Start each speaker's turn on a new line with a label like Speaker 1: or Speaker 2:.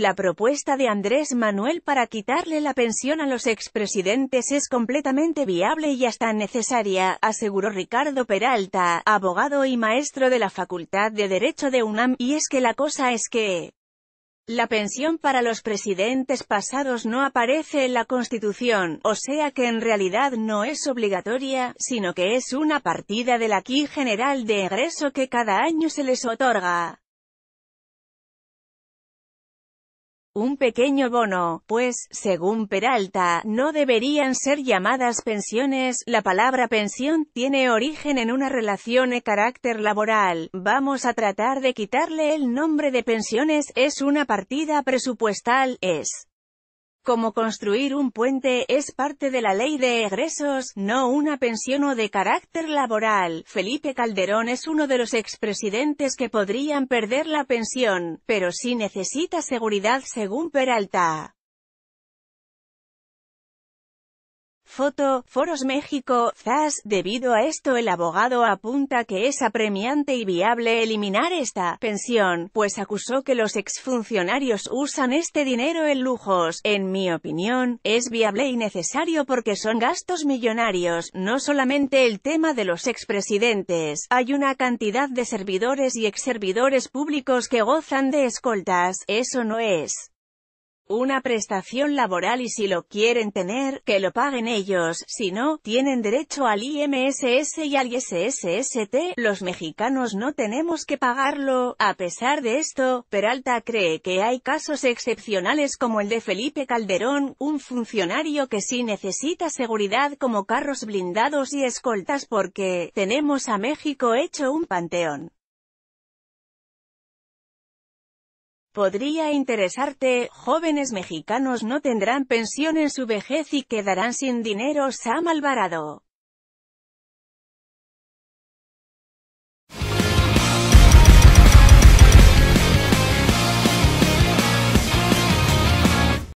Speaker 1: La propuesta de Andrés Manuel para quitarle la pensión a los expresidentes es completamente viable y hasta necesaria, aseguró Ricardo Peralta, abogado y maestro de la Facultad de Derecho de UNAM, y es que la cosa es que la pensión para los presidentes pasados no aparece en la Constitución, o sea que en realidad no es obligatoria, sino que es una partida de la aquí general de egreso que cada año se les otorga. un pequeño bono, pues, según Peralta, no deberían ser llamadas pensiones, la palabra pensión tiene origen en una relación de carácter laboral, vamos a tratar de quitarle el nombre de pensiones, es una partida presupuestal, es como construir un puente, es parte de la ley de egresos, no una pensión o de carácter laboral. Felipe Calderón es uno de los expresidentes que podrían perder la pensión, pero sí necesita seguridad según Peralta. Foto, Foros México, ZAS. Debido a esto el abogado apunta que es apremiante y viable eliminar esta pensión, pues acusó que los exfuncionarios usan este dinero en lujos. En mi opinión, es viable y necesario porque son gastos millonarios, no solamente el tema de los expresidentes. Hay una cantidad de servidores y exservidores públicos que gozan de escoltas, eso no es una prestación laboral y si lo quieren tener, que lo paguen ellos, si no, tienen derecho al IMSS y al ISSST, los mexicanos no tenemos que pagarlo. A pesar de esto, Peralta cree que hay casos excepcionales como el de Felipe Calderón, un funcionario que sí necesita seguridad como carros blindados y escoltas porque, tenemos a México hecho un panteón. podría interesarte, jóvenes mexicanos no tendrán pensión en su vejez y quedarán sin dinero Sam Alvarado.